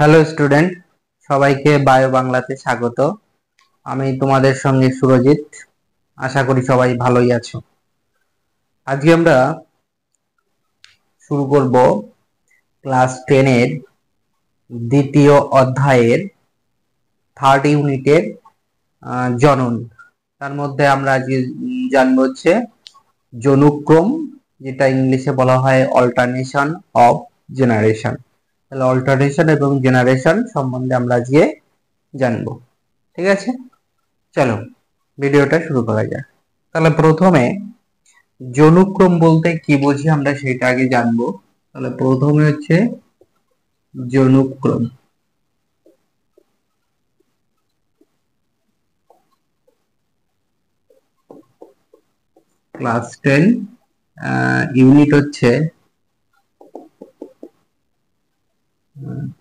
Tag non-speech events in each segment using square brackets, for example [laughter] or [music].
hello student সবাইকে bio বাংলাতে স্বাগত আমি তোমাদের সঙ্গে সুরজিৎ আশা করি সবাই ভালোই আছো আজকে আমরা শুরু করব ক্লাস টেনের দ্বিতীয় অধ্যায়ের থার্ড ইউনিটের জনন তার মধ্যে আমরা আজকে জানবো হচ্ছে জনুক্রম যেটা ইংলিশে বলা হয় অল্টারনেশন অফ জেনারেশন তাহলে অল্টারেশন এবং জেনারেশন সম্বন্ধে আমরা আজকে জানব ঠিক আছে চলো ভিডিওটা শুরু করা যাক তাহলে প্রথমে যনুক্রম বলতে কি বুঝি আমরা সেটা আগে জানবো তাহলে প্রথমে হচ্ছে যনুক্রম ক্লাস টেন ইউনিট হচ্ছে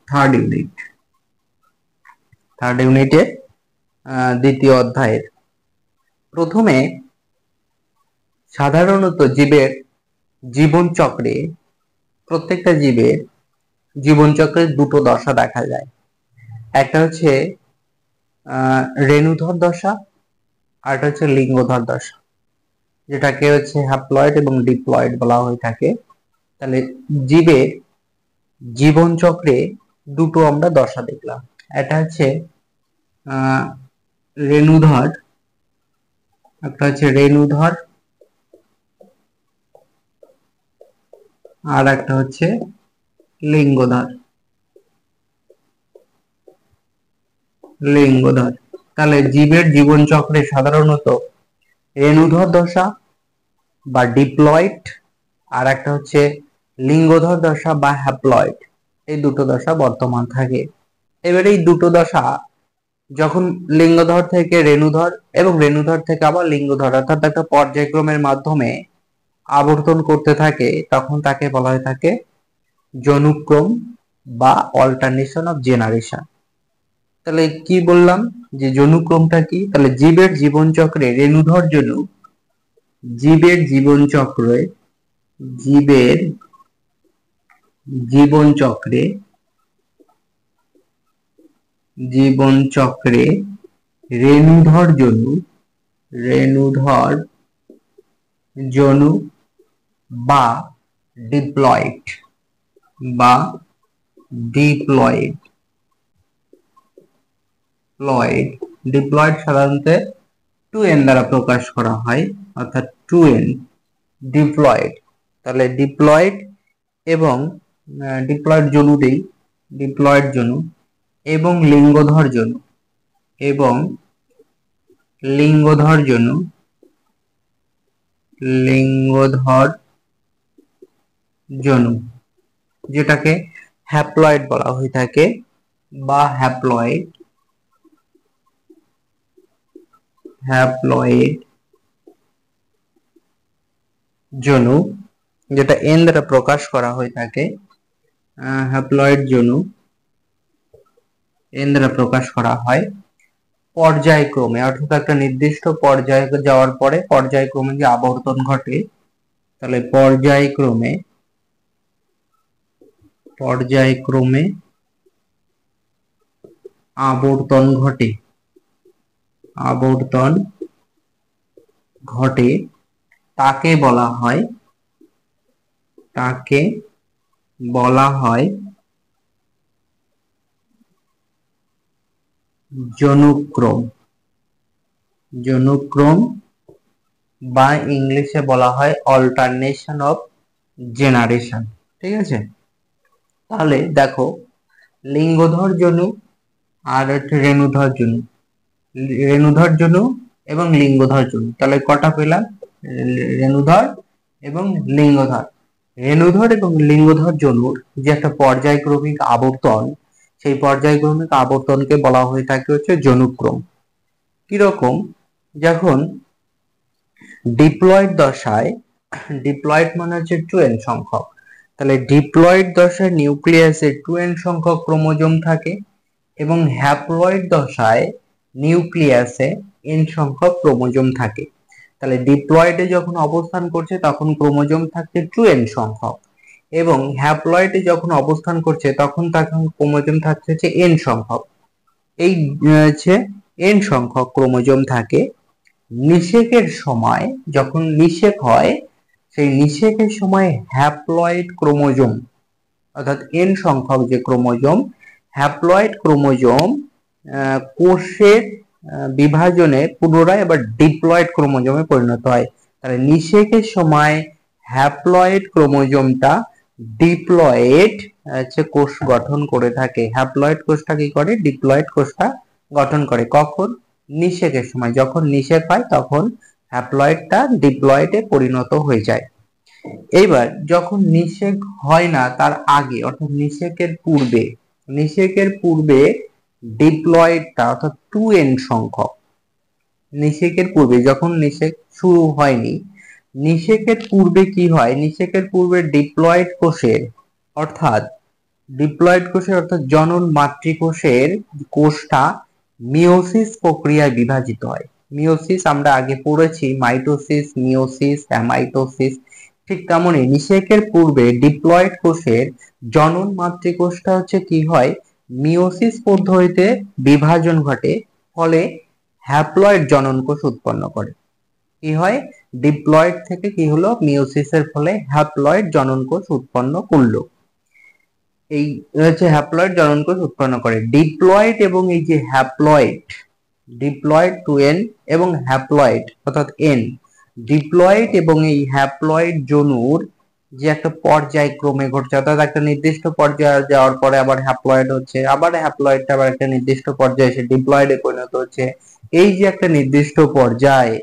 থার্ড ইউনিট থার্ড ইউনিটে দ্বিতীয় অধ্যায়ের প্রথমে সাধারণত জীবের জীবন চক্রে প্রত্যেকটা জীবের জীবন চক্রের দুটো দশা দেখা যায় একটা হচ্ছে রেণুধর দশা একটা হচ্ছে লিঙ্গধর দশা যেটাকে হচ্ছে হ্যাপ্লয়েড এবং ডিপ্লয়েড বলা হয়ে থাকে তাহলে জীবের জীবন চক্রে দুটো আমরা দশা দেখলাম এটা হচ্ছে রেণুধর একটা হচ্ছে রেণুধর আর একটা হচ্ছে লিঙ্গধর লিঙ্গধর তাহলে জীবের জীবন চক্রে সাধারণত রেণুধর দশা বা ডিপ্লয়েড আর একটা হচ্ছে লিঙ্গধর দশা বা হ্যাপ্লয়েড এই দুটো দশা বর্তমান থাকে এবারে এই দুটো দশা যখন লিঙ্গধর থেকে রেণুধর এবং রেণুধর থেকে আবার লিঙ্গধর অর্থাৎ একটা পর্যায়ক্রমের মাধ্যমে আবর্তন করতে থাকে তখন তাকে বলা হয়ে থাকে জনুক্রম বা অল্টারনেশন অফ জেনারেশন তাহলে কি বললাম যে জনুক্রমটা কি তাহলে জীবের জীবনচক্রে রেণুধর জনুক জীবের জীবনচক্রে জীবের জীবন চক্রে জীবন চক্রে রেণুধর জনু রেণুধর জনু বা ডিপ্লয়েড বা ডিপ্লয়েড প্লয়েড ডিপ্লয়েড সাধারণত টু এন দ্বারা প্রকাশ করা হয় অর্থাৎ টু এন ডিপ্লয়েড তাহলে ডিপ্লয়েড এবং ডিপ্লয়েড জনু দেই ডিপ্লয়েড জনু এবং লিঙ্গধর জনু এবং লিঙ্গধর জনু লিঙ্গধর জনু যেটাকে হ্যাপ্লয়েড বলা হয়ে থাকে বা হ্যাপ্লয়েড হ্যাপ্লয়েড জনু যেটা এন দ্বারা প্রকাশ করা হয়ে থাকে হ্যাপ্লয়েড জনু এন প্রকাশ করা হয় পর্যায়ক্রমে অর্থাৎ একটা নির্দিষ্ট পর্যায়ে যাওয়ার পরে পর্যায়ক্রমে যে আবর্তন ঘটে তাহলে পর্যায়ক্রমে পর্যায়ক্রমে আবর্তন ঘটে আবর্তন ঘটে তাকে বলা হয় তাকে বলা হয় যনুক্রম যনুক্রম বা ইংলিশে বলা হয় অল্টারনেশন অফ জেনারেশন ঠিক আছে তাহলে দেখো লিঙ্গধর জনু আর হচ্ছে রেণুধর জনু রেণুধর জনু এবং লিঙ্গধর জনু তাহলে কটা পেলাম রেণুধর এবং লিঙ্গধর রেণুধর এবং লিঙ্গধর জনুর যে একটা পর্যায়ক্রমিক আবর্তন সেই পর্যায়ক্রমিক আবর্তনকে বলা হয়ে থাকে হচ্ছে জনুক্রম কিরকম যখন ডিপ্লয়েড দশায় ডিপ্লয়েড মানে হচ্ছে টু এন সংখ্যক তাহলে ডিপ্লয়েড দশায় নিউক্লিয়াসে টু এন সংখ্যক ক্রোমোজোম থাকে এবং হ্যাপ্লয়েড দশায় নিউক্লিয়াসে এন সংখ্যক ক্রোমোজোম থাকে তাহলে ডিপ্লয়েডে যখন অবস্থান করছে তখন ক্রোমোজোম থাকছে এন সংখ্যক এবং হ্যাপ্লয়েডে যখন অবস্থান করছে তখন তখন ক্রোমোজোম থাকছে হচ্ছে এন সংখ্যক এই হচ্ছে এন সংখ্যক ক্রোমোজোম থাকে নিষেকের সময় যখন নিষেক হয় সেই নিষেকের সময় হ্যাপ্লয়েড ক্রোমোজোম অর্থাৎ এন সংখ্যক যে ক্রোমোজোম হ্যাপ্লয়েড ক্রোমোজোম কোষের বিভাজনে পুনরায় আবার ডিপ্লয়েড ক্রোমোজোমে পরিণত হয় তাহলে নিষেকের সময় হ্যাপ্লয়েড ক্রোমোজোমটা ডিপ্লয়েড হচ্ছে কোষ গঠন করে থাকে হ্যাপ্লয়েড কোষটা কি করে ডিপ্লয়েড কোষটা গঠন করে কখন নিষেকের সময় যখন নিষেক হয় তখন হ্যাপ্লয়েডটা ডিপ্লয়েডে পরিণত হয়ে যায় এইবার যখন নিষেক হয় না তার আগে অর্থাৎ নিষেকের পূর্বে নিষেকের পূর্বে ডিপ্লয়েড অর্থাৎ টু এন সংখ্যক নিষেকের পূর্বে যখন নিষেক শুরু হয়নি নিষেকের পূর্বে কি হয় নিষেকের পূর্বে ডিপ্লয়েড কোষের অর্থাৎ ডিপ্লয়েড কোষের অর্থাৎ জনন মাতৃকোষের কোষটা মিওসিস প্রক্রিয়ায় বিভাজিত হয় মিওসিস আমরা আগে পড়েছি মাইটোসিস মিওসিস অ্যামাইটোসিস ঠিক তেমনই নিষেকের পূর্বে ডিপ্লয়েড কোষের জনন মাতৃকোষটা হচ্ছে কি হয় মিওসিস পদ্ধতিতে বিভাজন ঘটে ফলে হ্যাপ্লয়েড জননকোষ উৎপন্ন করে কি হয় ডিপ্লয়েড থেকে কি হলো মিওসিসের ফলে হ্যাপ্লয়েড জননকোষ উৎপন্ন করলো এই হচ্ছে হ্যাপ্লয়েড জননকোষ উৎপন্ন করে ডিপ্লয়েড এবং এই যে হ্যাপ্লয়েড ডিপ্লয়েড টু এন এবং হ্যাপ্লয়েড অর্থাৎ এন ডিপ্লয়েড এবং এই হ্যাপ্লয়েড জনুর যে একটা পর্যায়ক্রমে ঘটছে অর্থাৎ একটা নির্দিষ্ট পর্যায়ে যাওয়ার পরে আবার হ্যাপ্লয়েড হচ্ছে আবার হ্যাপ্লয়েডটা আবার একটা নির্দিষ্ট পর্যায়ে এসে ডিপ্লয়েডে পরিণত হচ্ছে এই যে একটা নির্দিষ্ট পর্যায়ে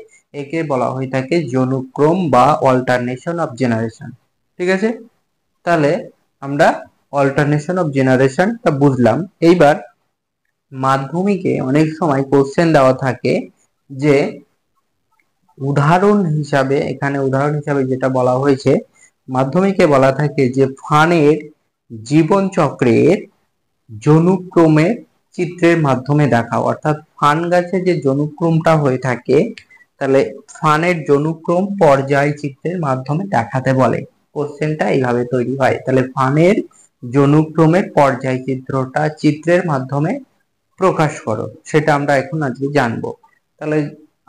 একে বলা হয়ে থাকে যনুক্রম বা অল্টারনেশন অফ জেনারেশন ঠিক আছে তাহলে আমরা অল্টারনেশন অফ জেনারেশনটা বুঝলাম এইবার মাধ্যমিকে অনেক সময় কোশ্চেন দেওয়া থাকে যে উদাহরণ হিসাবে এখানে উদাহরণ হিসাবে যেটা বলা হয়েছে মাধ্যমিকে বলা থাকে যে ফানের জীবন চক্রের জনুক্রমে চিত্রের মাধ্যমে দেখাও অর্থাৎ ফান গাছে যে জনুক্রমটা হয়ে থাকে তাহলে ফানের জনুক্রম পর্যায় চিত্রের মাধ্যমে দেখাতে বলে কোশ্চেনটা এইভাবে তৈরি হয় তাহলে ফানের জনুক্রমের পর্যায় চিত্রটা চিত্রের মাধ্যমে প্রকাশ করো সেটা আমরা এখন আজকে জানবো তাহলে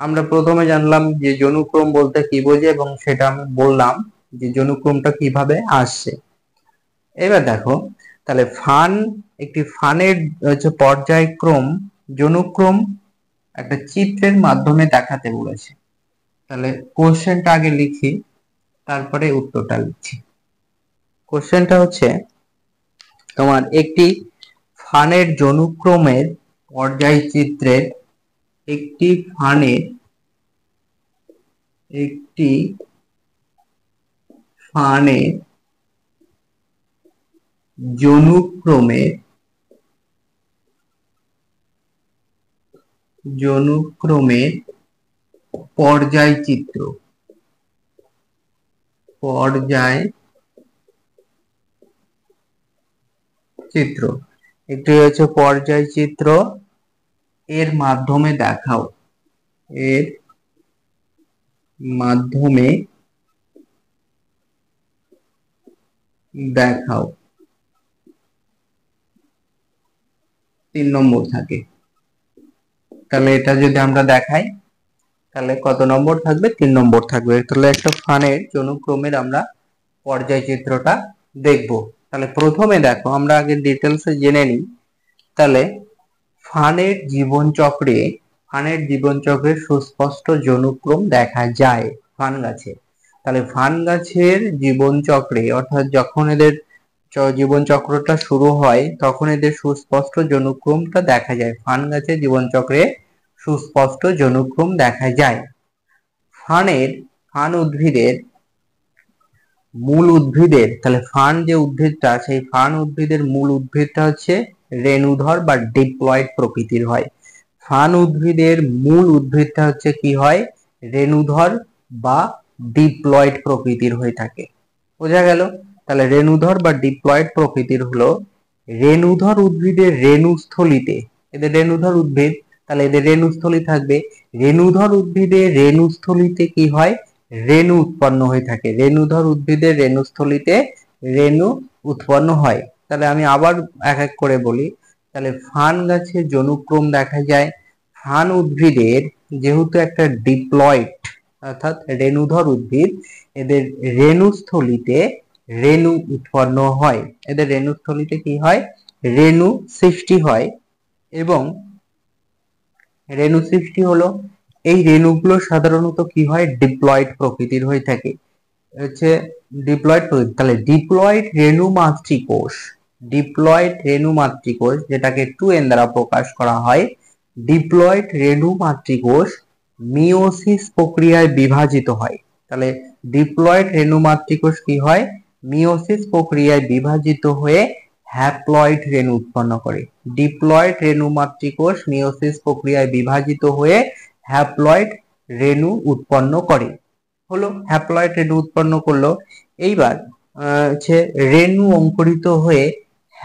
আমরা প্রথমে জানলাম যে জনুক্রম বলতে কি বোঝে এবং সেটা আমি বললাম যে জনুক্রমটা কিভাবে আসছে এবার দেখো তাহলে ফান একটি ফানের হচ্ছে পর্যায়ক্রম জনুক্রম একটা চিত্রের মাধ্যমে দেখাতে বলেছে তাহলে কোশ্চেনটা আগে লিখি তারপরে উত্তরটা লিখছি কোশ্চেনটা হচ্ছে তোমার একটি ফানের জনুক্রমের পর্যায় চিত্রের একটি ফানের একটি স্থানে যনুক্রমে যনুক্রমে পর্যায় চিত্র পর্যায় চিত্র একটি হচ্ছে পর্যায় চিত্র এর মাধ্যমে দেখাও এর মাধ্যমে দেখাও তিন নম্বর থাকে তাহলে এটা যদি আমরা দেখাই তাহলে কত নম্বর থাকবে তিন নম্বর থাকবে তাহলে একটা ফানের অনুক্রমের আমরা পর্যায় চিত্রটা দেখব তাহলে প্রথমে দেখো আমরা আগে ডিটেলসে জেনে নিই তাহলে ফানের জীবন চক্রে ফানের জীবন চক্রে সুস্পষ্ট জনুক্রম দেখা যায় ফান গাছে তাহলে ফান গাছের জীবনচক্রে অর্থাৎ যখন এদের জীবনচক্রটা শুরু হয় তখন এদের সুস্পষ্ট জনুক্রমটা দেখা যায় ফান গাছের জীবনচক্রে সুস্পষ্ট জনুক্রম দেখা যায় ফানের ফান উদ্ভিদের মূল উদ্ভিদের তাহলে ফান যে উদ্ভিদটা সেই ফান উদ্ভিদের মূল উদ্ভিদটা হচ্ছে রেণুধর বা ডিপ্লয়েড প্রকৃতির হয় ফান উদ্ভিদের মূল উদ্ভিদটা হচ্ছে কি হয় রেণুধর বা ডিপ্লয়েড প্রকৃতির হয়ে থাকে বোঝা গেল তাহলে রেণুধর বা ডিপ্লয়েড প্রকৃতির হলো রেণুধর উদ্ভিদের রেণুস্থলিতে এদের রেণুধর উদ্ভিদ তাহলে এদের রেণুস্থলী থাকবে রেণুধর উদ্ভিদের রেণুস্থলিতে কি হয় রেণু উৎপন্ন হয়ে থাকে রেণুধর উদ্ভিদের রেণুস্থলিতে রেণু উৎপন্ন হয় তাহলে আমি আবার এক এক করে বলি তাহলে ফান গাছে জনুক্রম দেখা যায় ফান উদ্ভিদের যেহেতু একটা ডিপ্লয়েড অর্থাৎ রেণুধর উদ্ভিদ এদের রেণুস্থলিতে রেণু উৎপন্ন হয় এদের রেণুস্থলিতে কি হয় রেণু সৃষ্টি হয় এবং রেণু সৃষ্টি হলো এই রেণুগুলো সাধারণত কি হয় ডিপ্লয়েড প্রকৃতির হয়ে থাকে হচ্ছে ডিপ্লয়েড প্রকৃতি তাহলে ডিপ্লয়েড রেণু মাতৃকোষ ডিপ্লয়েড রেণু মাতৃকোষ যেটাকে টু এন দ্বারা প্রকাশ করা হয় ডিপ্লয়েড রেণু মাতৃকোষ মিওসিস প্রক্রিয়ায় বিভাজিত হয় তাহলে ডিপ্লয়েড রেনুমাত্রিকোষ কি হয় মিওসিস প্রক্রিয়ায় বিভাজিত হয়ে হ্যাপ্লয়েড রেণু উৎপন্ন করে ডিপ্লয়েড রেনুমাত্রিকোষ মিওসিস প্রক্রিয়ায় বিভাজিত হয়ে হ্যাপ্লয়েড রেণু উৎপন্ন করে হলো হ্যাপ্লয়েড রেণু উৎপন্ন করলো এইবার হচ্ছে রেণু অঙ্কুরিত হয়ে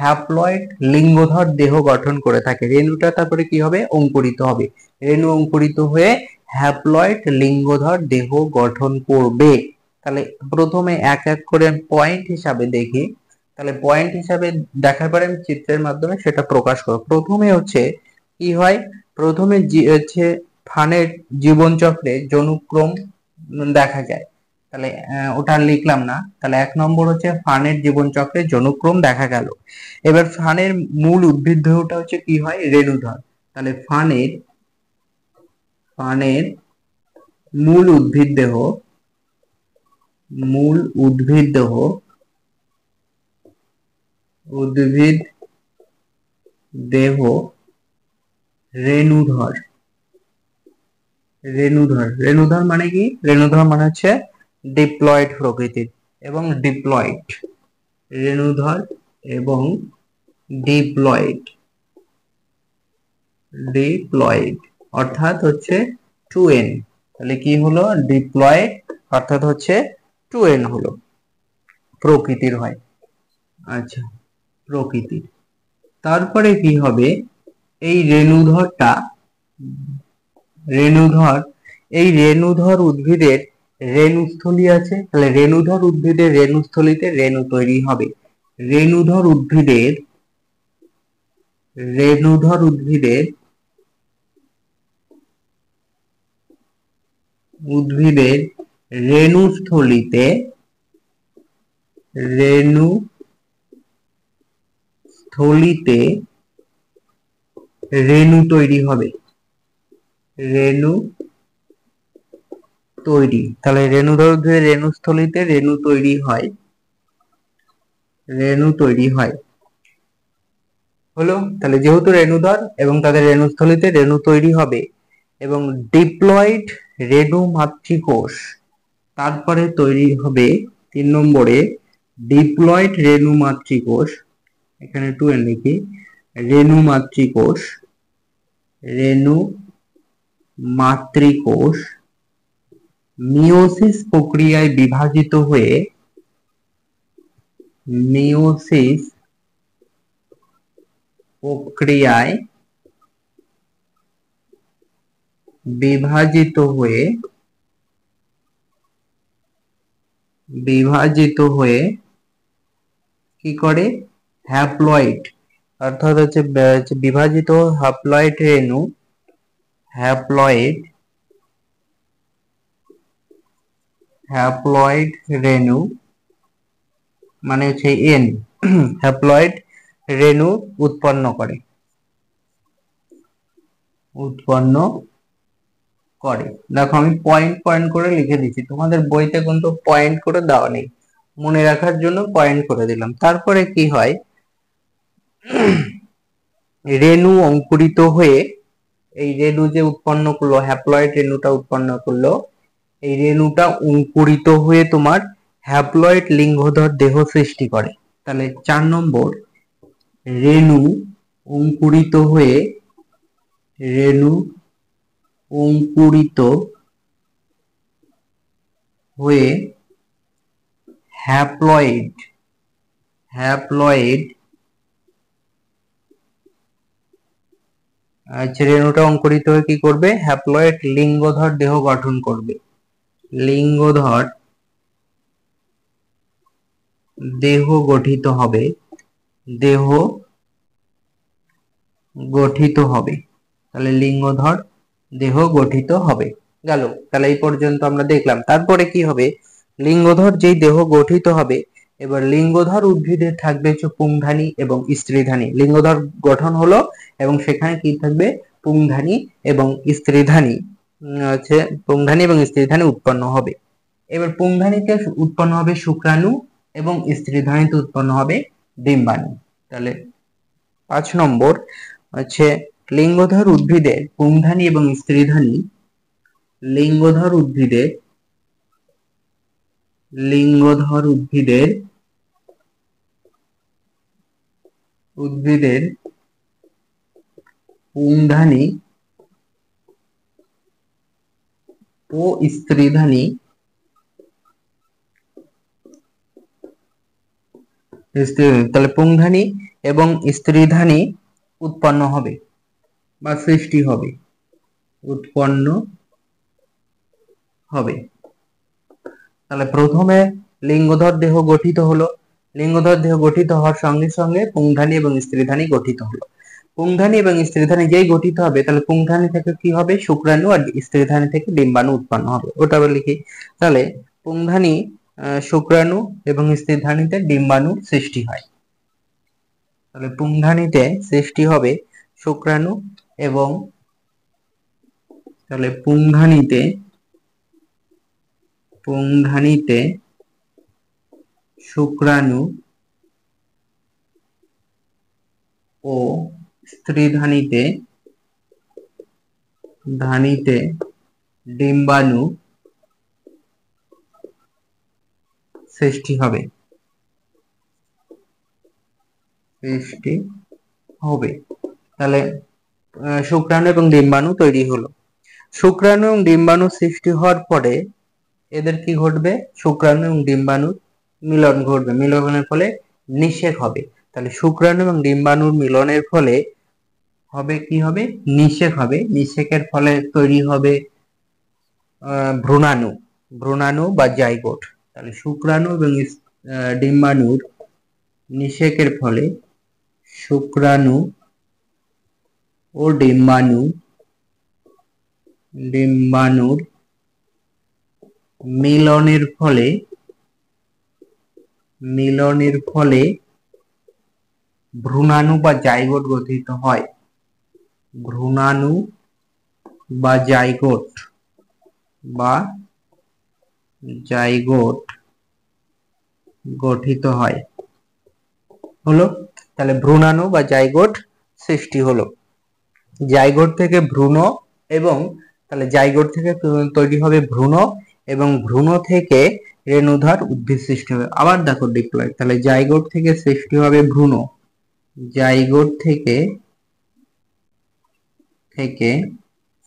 হ্যাপ্লয়েড লিঙ্গধর দেহ গঠন করে থাকে রেণুটা তারপরে কি হবে অঙ্কুরিত হবে রেণু অঙ্কুরিত হয়ে হ্যাপ্লয়েড লিঙ্গধর দেহ গঠন করবে তাহলে প্রথমে এক এক করে পয়েন্ট হিসাবে দেখি তাহলে পয়েন্ট হিসাবে দেখার পরে আমি চিত্রের মাধ্যমে সেটা প্রকাশ করব প্রথমে হচ্ছে কি হয় প্রথমে হচ্ছে ফানের জীবনচক্রে যনুক্রম দেখা যায় তাহলে ওটা লিখলাম না তাহলে এক নম্বর হচ্ছে ফানের জীবনচক্রে যনুক্রম দেখা গেল এবার ফানের মূল উদ্ভিদ দেহটা হচ্ছে কি হয় রেণুধর তাহলে ফানের পানের মূল উদ্ভিদ দেহ মূল উদ্ভিদ দেহ উদ্ভিদ দেহ রেণুধর রেণুধর রেণুধর মানে কি রেণুধর মানে হচ্ছে ডিপ্লয়েড প্রকৃতির এবং ডিপ্লয়েড রেণুধর এবং ডিপ্লয়েড ডিপ্লয়েড অর্থাৎ হচ্ছে টু এন তাহলে কি হলো ডিপ্লয়েড অর্থাৎ হচ্ছে টু এন হলো প্রকৃতির হয় আচ্ছা প্রকৃতির তারপরে কি হবে এই রেণুধরটা রেণুধর এই রেণুধর উদ্ভিদের রেণুস্থলী আছে তাহলে রেণুধর উদ্ভিদের রেণুস্থলীতে রেণু তৈরি হবে রেণুধর উদ্ভিদের রেণুধর উদ্ভিদের উদ্ভিদের রেণুস্থলিতে রেণু স্থলিতে রেণু তৈরি হবে রেণু তৈরি তাহলে রেণু ধরে রেণুস্থলিতে রেণু তৈরি হয় রেণু তৈরি হয় হলো তাহলে যেহেতু রেণুধর এবং তাদের রেণুস্থলিতে রেণু তৈরি হবে এবং ডিপ্লয়েড রেণু মাতৃকোষ তারপরে তৈরি হবে তিন নম্বরে ডিপ্লয়েড রেণু মাতৃকোষ এখানে টু এন লিখি রেণু মাতৃকোষ রেণু মাতৃকোষ মিওসিস প্রক্রিয়ায় বিভাজিত হয়ে মিওসিস প্রক্রিয়ায় বিভাজিত হয়ে বিভাজিত হয়ে কি করে হ্যাপ্লয়েড অর্থাৎ হচ্ছে বিভাজিত হ্যাপ্লয়েড রেণু হ্যাপ্লয়েড হ্যাপ্লয়েড রেণু মানে হচ্ছে এন হ্যাপ্লয়েড [clears throat] রেণু উৎপন্ন করে উৎপন্ন করে দেখো আমি পয়েন্ট পয়েন্ট করে লিখে দিচ্ছি তোমাদের বইতে কিন্তু পয়েন্ট করে দেওয়া নেই মনে রাখার জন্য পয়েন্ট করে দিলাম তারপরে কি হয় রেণু অঙ্কুরিত হয়ে এই রেণু যে উৎপন্ন করলো হ্যাপ্লয়েড রেণুটা উৎপন্ন করলো এই রেণুটা অঙ্কুরিত হয়ে তোমার হ্যাপ্লয়েড লিঙ্গধর দেহ সৃষ্টি করে তাহলে চার নম্বর রেণু অঙ্কুরিত হয়ে রেণু অঙ্কুরিত হয়ে হ্যাপ্লয়েড হ্যাপ্লয়েড আচ্ছা রেণুটা অঙ্কুরিত হয়ে কি করবে হ্যাপ্লয়েড লিঙ্গধর দেহ গঠন করবে লিঙ্গধর দেহ গঠিত হবে দেহ গঠিত হবে তাহলে লিঙ্গধর দেহ গঠিত হবে গেল তাহলে এই পর্যন্ত আমরা দেখলাম তারপরে কি হবে লিঙ্গধর যেই দেহ গঠিত হবে এবার লিঙ্গধর উদ্ভিদের থাকবে হচ্ছে পুংধানি এবং স্ত্রীধানী লিঙ্গধর গঠন হলো এবং সেখানে কি থাকবে পুংধানি এবং স্ত্রীধানী হচ্ছে পুংধানি এবং স্ত্রীধানী উৎপন্ন হবে এবার পুংধানিতে উৎপন্ন হবে শুক্রাণু এবং স্ত্রীধানীতে উৎপন্ন হবে ডিম্বাণু তাহলে পাঁচ নম্বর হচ্ছে লিঙ্গধর উদ্ভিদে পুংধানী এবং স্ত্রীধানী লিঙ্গধর উদ্ভিদে লিঙ্গধর উদ্ভিদের উদ্ভিদের পুংধানী ও স্ত্রীধানী তাহলে পুংধানী এবং স্ত্রীধানী উৎপন্ন হবে বা সৃষ্টি হবে উৎপন্ন হবে তাহলে প্রথমে লিঙ্গধর দেহ গঠিত হলো লিঙ্গধর দেহ গঠিত হওয়ার সঙ্গে সঙ্গে পুংধানী এবং স্ত্রীধানী গঠিত হলো পুংধানী এবং স্ত্রীধানী যেই গঠিত হবে তাহলে পুংধানী থেকে কি হবে শুক্রাণু আর স্ত্রীধানী থেকে ডিম্বাণু উৎপন্ন হবে ওটা লিখি তাহলে পুংধানী শুক্রাণু এবং স্ত্রীধানীতে ডিম্বাণু সৃষ্টি হয় তাহলে পুংধানীতে সৃষ্টি হবে শুক্রাণু এবং তাহলে পুংখানিতে পুংখানিতে শুক্রাণু ও স্ত্রীধানিতে ধানিতে ডিম্বাণু সৃষ্টি হবে সৃষ্টি হবে তাহলে শুক্রাণু এবং ডিম্বাণু তৈরি হলো শুক্রাণু এবং ডিম্বাণু সৃষ্টি হওয়ার পরে এদের কি ঘটবে শুক্রাণু এবং ডিম্বাণুর মিলন ঘটবে মিলনের ফলে নিষেক হবে তাহলে শুক্রাণু এবং ডিম্বাণুর মিলনের ফলে হবে কি হবে নিষেক হবে নিষেকের ফলে তৈরি হবে ভ্রূণাণু ভ্রূণাণু বা জাইগোট তাহলে শুক্রাণু এবং ডিম্বাণুর নিষেকের ফলে শুক্রাণু ও ডিম্বাণু ডিম্বাণুর মিলনের ফলে মিলনের ফলে ভ্রূণাণু বা জাইগোট গঠিত হয় ভ্রূণাণু বা জাইগোট বা জাইগোট গঠিত হয় হলো তাহলে ভ্রূণাণু বা জাইগোট সৃষ্টি হলো জাইগোট থেকে ভ্রূণ এবং তাহলে জাইগোট থেকে তৈরি হবে ভ্রূণ এবং ভ্রূণ থেকে রেণুধার উদ্ভিদ সৃষ্টি হবে আবার দেখো ডিপ্লয়েড তাহলে জাইগোট থেকে সৃষ্টি হবে ভ্রূণ জাইগোট থেকে থেকে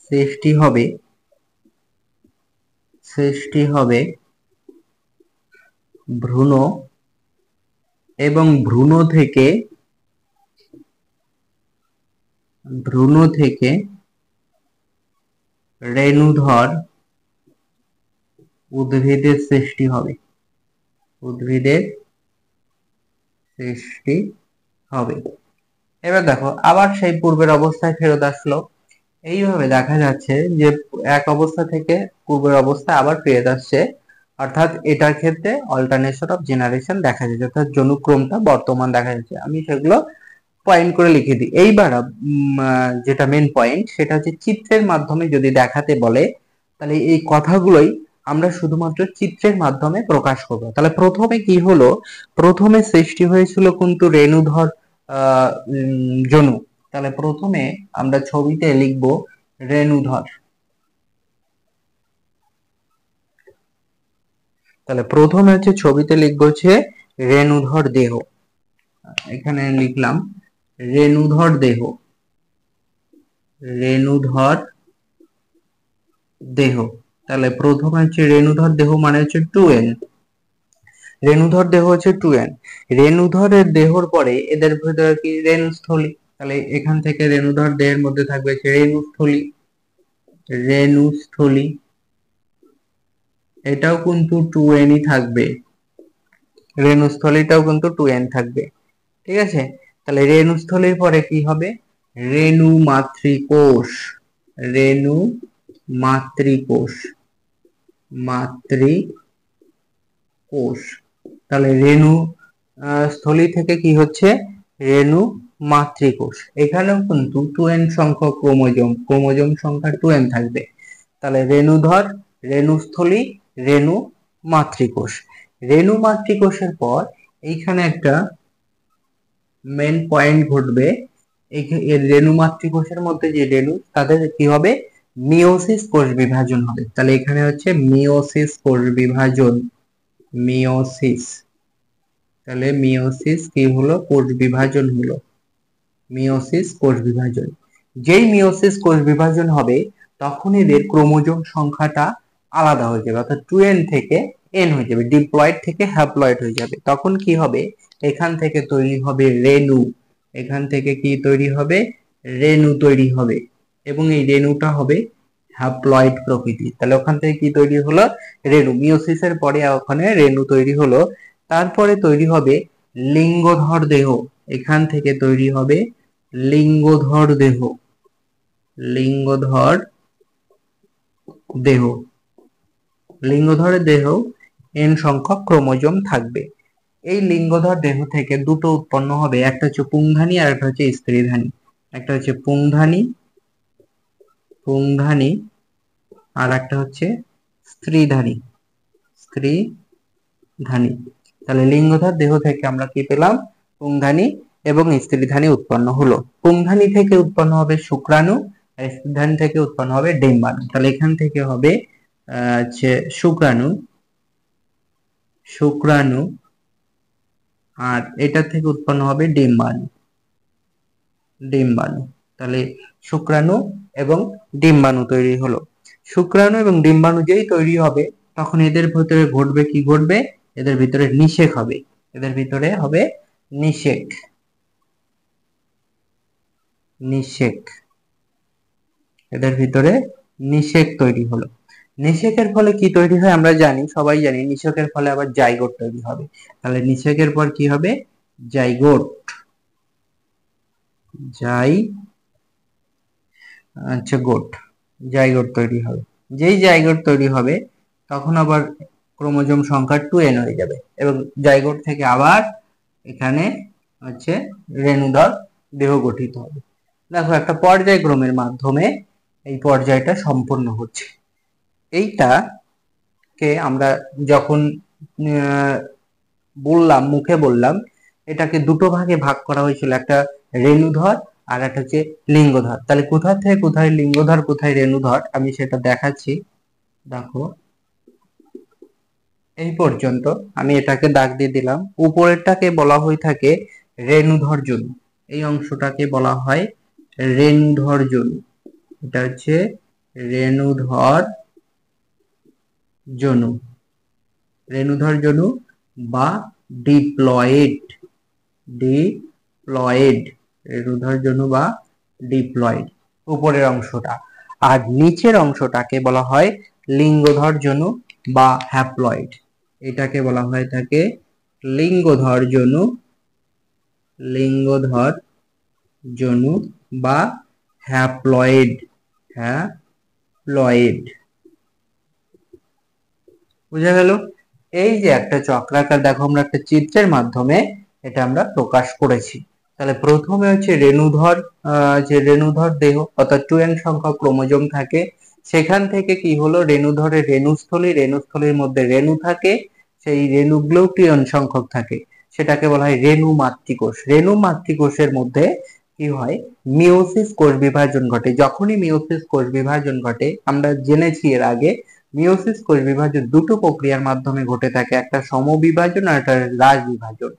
সৃষ্টি হবে সৃষ্টি হবে ভ্রূণ এবং ভ্রূণ থেকে ভ্রূণ থেকে রেণুধর উদ্ভিদের সৃষ্টি হবে উদ্ভিদের সৃষ্টি হবে এবার দেখো আবার সেই পূর্বের অবস্থায় ফেরত আসলো এইভাবে দেখা যাচ্ছে যে এক অবস্থা থেকে পূর্বের অবস্থা আবার ফিরে আসছে অর্থাৎ এটার ক্ষেত্রে অল্টারনেশন অফ জেনারেশন দেখা যাচ্ছে অর্থাৎ জনুক্রমটা বর্তমান দেখা যাচ্ছে আমি সেগুলো পয়েন্ট করে লিখে দিই এইবার যেটা মেন পয়েন্ট সেটা হচ্ছে চিত্রের মাধ্যমে যদি দেখাতে বলে তাহলে এই কথাগুলোই আমরা শুধুমাত্র চিত্রের মাধ্যমে প্রকাশ করব তাহলে প্রথমে কি হলো প্রথমে সৃষ্টি হয়েছিল কিন্তু রেণুধর জনু তাহলে প্রথমে আমরা ছবিতে লিখব রেণুধর তাহলে প্রথমে হচ্ছে ছবিতে লিখব হচ্ছে রেণুধর দেহ এখানে লিখলাম রেণুধর দেহ রেণুধর দেহ তাহলে প্রথমে হচ্ছে রেণুধর দেহ মানে হচ্ছে টু এন রেণুধর দেহ হচ্ছে টু এন রেণুধরের দেহর পরে এদের ভেতরে কি রেণুস্থলী তাহলে এখান থেকে রেণুধর দেহের মধ্যে থাকবে রেণুস্থলী রেণুস্থলী এটাও কিন্তু টু এনই থাকবে রেণুস্থলীটাও কিন্তু টু এন থাকবে ঠিক আছে তাহলে রেণুস্থলীর পরে কি হবে রেণু মাতৃকোষ রেণু মাতৃকোষ মাতৃকোষ তাহলে রেণু স্থলী থেকে কি হচ্ছে রেণু মাতৃকোষ এখানেও কিন্তু টু এন সংখ্যক ক্রোমোজম ক্রোমোজম সংখ্যা টু এন থাকবে তাহলে রেণুধর রেণুস্থলী রেণু মাতৃকোষ রেণু মাতৃকোষের পর এইখানে একটা মেন পয়েন্ট ঘটবে এই রেনু কোষের মধ্যে যে রেণু তাদের কি হবে মিওসিস কোষ বিভাজন হবে তাহলে এখানে হচ্ছে মিওসিস কোষ বিভাজন মিওসিস তাহলে মিওসিস কি হলো কোষ বিভাজন হলো মিওসিস কোষ বিভাজন যেই মিওসিস কোষ বিভাজন হবে তখন এদের ক্রোমোজোম সংখ্যাটা আলাদা হয়ে যাবে অর্থাৎ টু এন থেকে এন হয়ে যাবে ডিপ্লয়েড থেকে হ্যাপ্লয়েড হয়ে যাবে তখন কি হবে এখান থেকে তৈরি হবে রেণু এখান থেকে কি তৈরি হবে রেণু তৈরি হবে এবং এই রেণুটা হবে হ্যাপ্লয়েড প্রকৃতি তাহলে ওখান থেকে কি তৈরি হলো রেণু মিওসিসের পরে ওখানে রেণু তৈরি হলো তারপরে তৈরি হবে লিঙ্গধর দেহ এখান থেকে তৈরি হবে লিঙ্গধর দেহ লিঙ্গধর দেহ লিঙ্গধরের দেহ এন সংখ্যক ক্রোমোজোম থাকবে এই লিঙ্গধর দেহ থেকে দুটো উৎপন্ন হবে একটা হচ্ছে পুংধানী আর একটা হচ্ছে স্ত্রীধানী একটা হচ্ছে পুংধানী পুংধানী আর একটা হচ্ছে স্ত্রীধানী স্ত্রী ধানী তাহলে লিঙ্গধর দেহ থেকে আমরা কি পেলাম পুংধানী এবং স্ত্রীধানী উৎপন্ন হলো পুংধানী থেকে উৎপন্ন হবে শুক্রাণু আর স্ত্রীধানী থেকে উৎপন্ন হবে ডিম্বাণু তাহলে এখান থেকে হবে হচ্ছে শুক্রাণু শুক্রাণু আর এটা থেকে উৎপন্ন হবে ডিম্বাণু ডিম্বাণু তাহলে শুক্রাণু এবং ডিম্বাণু তৈরি হলো শুক্রাণু এবং ডিম্বাণু যেই তৈরি হবে তখন এদের ভিতরে ঘটবে কি ঘটবে এদের ভিতরে নিষেক হবে এদের ভিতরে হবে নিষেক নিষেক এদের ভিতরে নিষেক তৈরি হলো নিষেকের ফলে কি তৈরি হয় আমরা জানি সবাই জানি নিষেকের ফলে আবার জাইগোট তৈরি হবে তাহলে নিষেকের পর কি হবে জাইগোট যাই আচ্ছা গোট জাইগোট তৈরি হবে যেই জাইগোট তৈরি হবে তখন আবার ক্রোমোজোম সংখ্যা টু এন হয়ে যাবে এবং জাইগোট থেকে আবার এখানে হচ্ছে রেণুদল দেহ গঠিত হবে দেখো একটা পর্যায়ক্রমের মাধ্যমে এই পর্যায়টা সম্পন্ন হচ্ছে এইটাকে আমরা যখন বললাম মুখে বললাম এটাকে দুটো ভাগে ভাগ করা হয়েছিল একটা রেণুধর আর একটা হচ্ছে লিঙ্গধর তাহলে কোথা থেকে কোথায় লিঙ্গধর কোথায় রেণুধর আমি সেটা দেখাচ্ছি দেখো এই পর্যন্ত আমি এটাকে দাগ দিয়ে দিলাম উপরেরটাকে বলা হয়ে থাকে রেণুধর জনু এই অংশটাকে বলা হয় রেণুধর জনু এটা হচ্ছে রেণুধর জনু রেণুধর জনু বা ডিপ্লয়েড ডিপ্লয়েড রেণুধর জনু বা ডিপ্লয়েড উপরের অংশটা আর নিচের অংশটাকে বলা হয় লিঙ্গধর জনু বা হ্যাপ্লয়েড এটাকে বলা হয় থাকে লিঙ্গধর জনু লিঙ্গধর জনু বা হ্যাপ্লয়েড হ্যাপ্লয়েড বুঝা গেল এই যে একটা চক্রাকার দেখো আমরা একটা চিত্রের মাধ্যমে এটা আমরা প্রকাশ করেছি তাহলে প্রথমে হচ্ছে রেণুধর যে রেণুধর দেহ অর্থাৎ টু এন সংখ্যক ক্রোমোজোম থাকে সেখান থেকে কি হলো রেণুধরে রেণুস্থলী রেণুস্থলীর মধ্যে রেণু থাকে সেই রেণু ট্রিয়ন সংখ্যক থাকে সেটাকে বলা হয় রেণু মাতৃকোষ রেণু মাতৃকোষের মধ্যে কি হয় মিওসিস কোষ বিভাজন ঘটে যখনই মিওসিস কোষ বিভাজন ঘটে আমরা জেনেছি এর আগে মিওসিস কোষ বিভাজন দুটো প্রক্রিয়ার মাধ্যমে ঘটে থাকে একটা সমবিভাজন আর একটা হ্রাস বিভাজন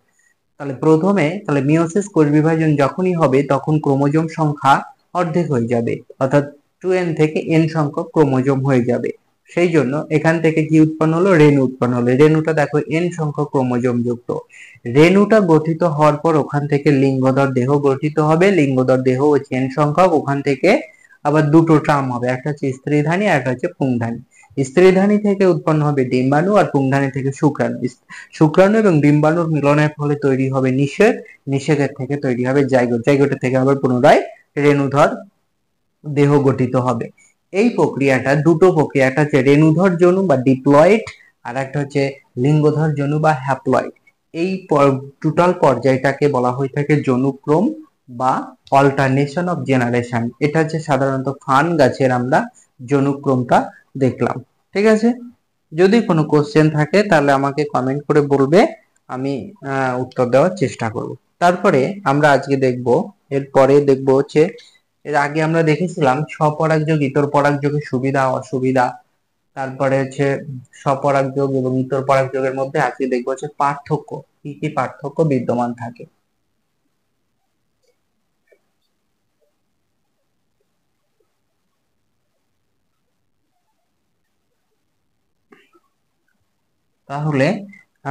তাহলে প্রথমে তাহলে মিওসিস কোষ বিভাজন যখনই হবে তখন ক্রোমোজোম সংখ্যা অর্ধেক হয়ে যাবে অর্থাৎ টু এন থেকে এন সংখ্যক ক্রোমোজোম হয়ে যাবে সেই জন্য এখান থেকে কি উৎপন্ন হলো রেণু উৎপন্ন হলো রেণুটা দেখো এন সংখ্যক ক্রোমোজোম যুক্ত রেণুটা গঠিত হওয়ার পর ওখান থেকে লিঙ্গধর দেহ গঠিত হবে লিঙ্গধর দেহ হচ্ছে এন সংখ্যক ওখান থেকে আবার দুটো ট্রাম হবে একটা হচ্ছে স্ত্রীধানী আর একটা হচ্ছে পুংধানী স্ত্রীধানী থেকে উৎপন্ন হবে ডিম্বাণু আর পুংধানী থেকে শুক্রাণু শুক্রাণু এবং ডিম্বাণুর মিলনের ফলে তৈরি হবে নিষেধ নিষেধের থেকে তৈরি হবে জাইগোট জাইগোটের থেকে আবার পুনরায় রেণুধর দেহ গঠিত হবে এই প্রক্রিয়াটা দুটো প্রক্রিয়া একটা হচ্ছে রেণুধর জনু বা ডিপ্লয়েড আর একটা হচ্ছে লিঙ্গধর জনু বা হ্যাপ্লয়েড এই টোটাল পর্যায়টাকে বলা হয়ে থাকে জনুক্রম বা অল্টারনেশন অফ জেনারেশন এটা হচ্ছে সাধারণত ফান গাছের আমরা জনুক্রমটা দেখলাম ঠিক আছে যদি কোনো কোশ্চেন থাকে তাহলে আমাকে কমেন্ট করে বলবে আমি উত্তর দেওয়ার চেষ্টা করব তারপরে আমরা আজকে দেখব এরপরে দেখব হচ্ছে এর আগে আমরা দেখেছিলাম স্বপরাগ যোগ ইতর পরাগ যোগের সুবিধা অসুবিধা তারপরে হচ্ছে স্বপরাগ যোগ এবং ইতর পরাগ যোগের মধ্যে আজকে দেখবো হচ্ছে পার্থক্য কি কি পার্থক্য বিদ্যমান থাকে তাহলে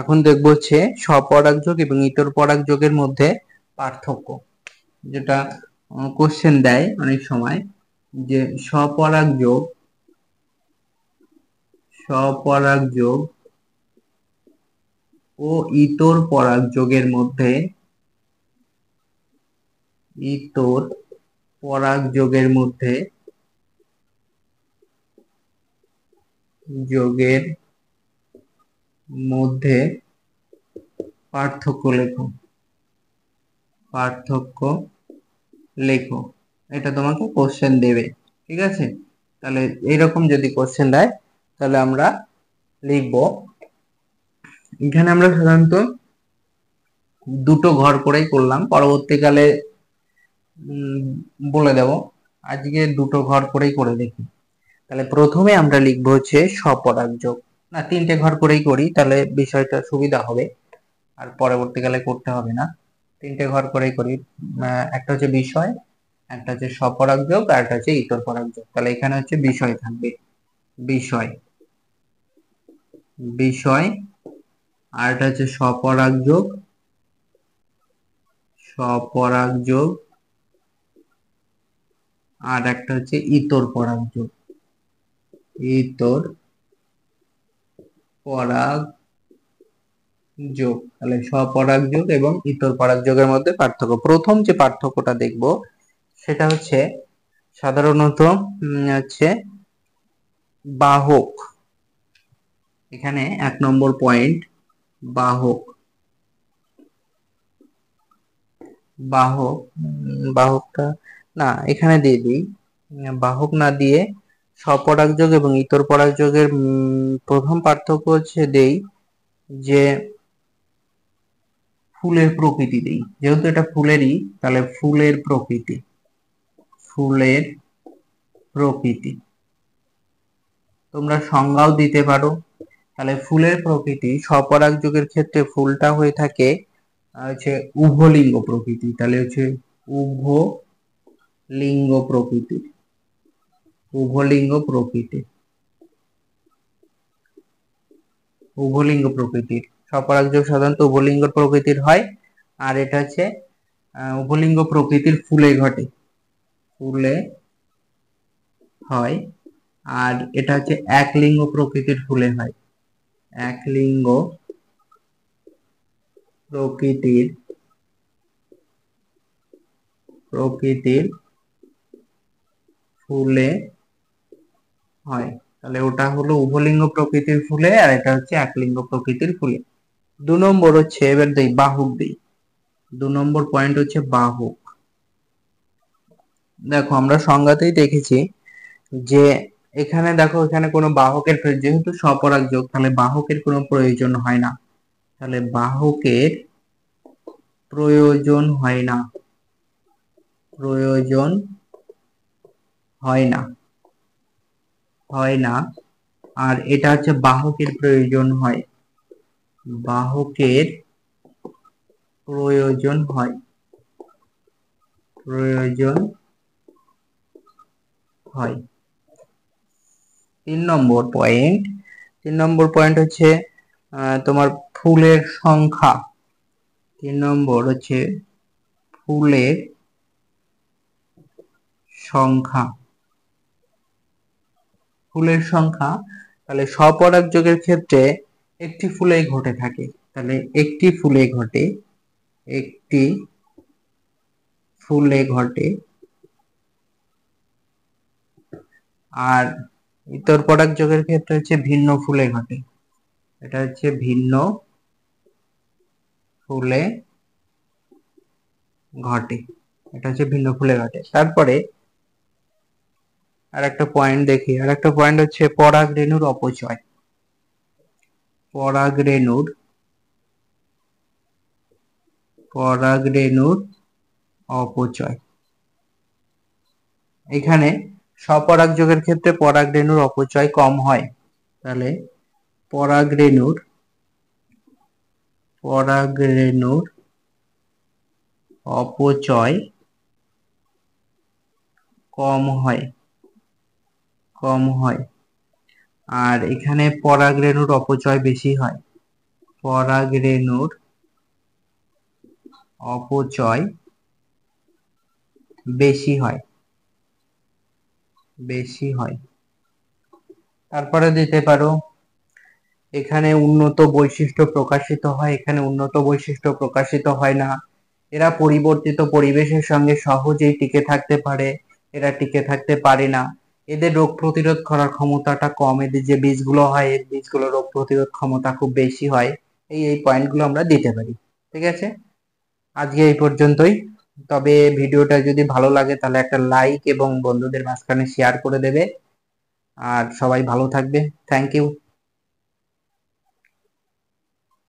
এখন দেখব হচ্ছে স্বপরাগ যোগ এবং ইতর পরাগ যোগের মধ্যে পার্থক্য যেটা কোশ্চেন দেয় অনেক সময় যে স্বপরাগ যোগ স্বপরাগ যোগ ও ইতর পরাগ যোগের মধ্যে ইতর পরাগ যোগের মধ্যে যোগের মধ্যে পার্থক্য লেখো পার্থক্য লেখো এটা তোমাকে কোশ্চেন দেবে ঠিক আছে তাহলে এইরকম যদি কোশ্চেন দেয় তাহলে আমরা লিখব এখানে আমরা সাধারণত দুটো ঘর করেই করলাম পরবর্তীকালে বলে দেব আজকে দুটো ঘর করেই করে দেখি তাহলে প্রথমে আমরা লিখবো হচ্ছে স্বপরাগ যোগ না তিনটে ঘর করেই করি তাহলে বিষয়টা সুবিধা হবে আর পরবর্তীকালে করতে হবে না তিনটে ঘর করেই করি একটা হচ্ছে বিষয় একটা হচ্ছে স্বপরাগ যোগ আর একটা হচ্ছে ইতর পরাগ যোগ তাহলে এখানে হচ্ছে বিষয় থাকবে বিষয় বিষয় আর একটা হচ্ছে স্বপরাগ যোগ স্বপরাগ যোগ আর একটা হচ্ছে ইতর পরাগ যোগ ইতর পরাগ যোগ তাহলে স্বপরাগ যোগ এবং ইতর পরাগ যোগের মধ্যে পার্থক্য প্রথম যে পার্থক্যটা দেখব সেটা হচ্ছে সাধারণত হচ্ছে বাহক এখানে এক নম্বর পয়েন্ট বাহক বাহক বাহকটা না এখানে দিয়ে দিই বাহক না দিয়ে যোগ এবং ইতর পরাগ যোগের প্রথম পার্থক্য হচ্ছে দেই যে ফুলের প্রকৃতি দেই যেহেতু এটা ফুলেরই তাহলে ফুলের প্রকৃতি ফুলের প্রকৃতি তোমরা সংজ্ঞাও দিতে পারো তাহলে ফুলের প্রকৃতি স্বপরাগ যুগের ক্ষেত্রে ফুলটা হয়ে থাকে হচ্ছে উভলিঙ্গ প্রকৃতি তাহলে হচ্ছে উভ লিঙ্গ প্রকৃতির উভলিঙ্গ প্রকৃতির উভলিঙ্গ প্রকৃতির সপরাগযোগ সাধারণত উভলিঙ্গ প্রকৃতির হয় আর এটা হচ্ছে উভলিঙ্গ প্রকৃতির ফুলে ঘটে ফুলে হয় আর এটা হচ্ছে একলিঙ্গ প্রকৃতির ফুলে হয় একলিঙ্গ প্রকৃতির প্রকৃতির ফুলে হয় তাহলে ওটা হলো উভলিঙ্গ প্রকৃতির ফুলে আর এটা হচ্ছে একলিঙ্গ প্রকৃতির ফুলে দু নম্বর হচ্ছে এবার দেই বাহুক দেই দু নম্বর পয়েন্ট হচ্ছে বাহুক দেখো আমরা সংজ্ঞাতেই দেখেছি যে এখানে দেখো এখানে কোনো বাহকের যেহেতু সপরাগ যোগ তাহলে বাহকের কোনো প্রয়োজন হয় না তাহলে বাহকের প্রয়োজন হয় না প্রয়োজন হয় না হয় না আর এটা হচ্ছে বাহকের প্রয়োজন হয় বাহকের প্রয়োজন হয় প্রয়োজন হয় তিন নম্বর পয়েন্ট তিন নম্বর পয়েন্ট হচ্ছে তোমার ফুলের সংখ্যা তিন নম্বর হচ্ছে ফুলের সংখ্যা ফুলের সংখ্যা তাহলে সপরাগ যোগের ক্ষেত্রে একটি ফুলেই ঘটে থাকে তাহলে একটি ফুলে ঘটে একটি ফুলে ঘটে আর ইতর পরাগ যোগের ক্ষেত্রে হচ্ছে ভিন্ন ফুলে ঘটে এটা হচ্ছে ভিন্ন ফুলে ঘটে এটা হচ্ছে ভিন্ন ফুলে ঘটে তারপরে আর একটা পয়েন্ট দেখি আর একটা পয়েন্ট হচ্ছে পরাগ রেণুর অপচয় পরাগ রেণুর পরাগ রেণুর অপচয় এখানে সপরাগ যোগের ক্ষেত্রে পরাগ রেণুর অপচয় কম হয় তাহলে পরাগ রেণুর পরাগ রেণুর অপচয় কম হয় কম হয় আর এখানে পরাগরেণুর অপচয় বেশি হয় পরাগরেণুর অপচয় বেশি হয় বেশি হয় তারপরে দিতে পারো এখানে উন্নত বৈশিষ্ট্য প্রকাশিত হয় এখানে উন্নত বৈশিষ্ট্য প্রকাশিত হয় না এরা পরিবর্তিত পরিবেশের সঙ্গে সহজেই টিকে থাকতে পারে এরা টিকে থাকতে পারে না এদের রোগ প্রতিরোধ করার ক্ষমতাটা কম এদের যে বীজগুলো হয় এই বীজগুলো রোগ প্রতিরোধ ক্ষমতা খুব বেশি হয় এই এই পয়েন্টগুলো আমরা দিতে পারি ঠিক আছে আজকে এই পর্যন্তই তবে ভিডিওটা যদি ভালো লাগে তাহলে একটা লাইক এবং বন্ধুদের মাঝখানে শেয়ার করে দেবে আর সবাই ভালো থাকবে থ্যাংক ইউ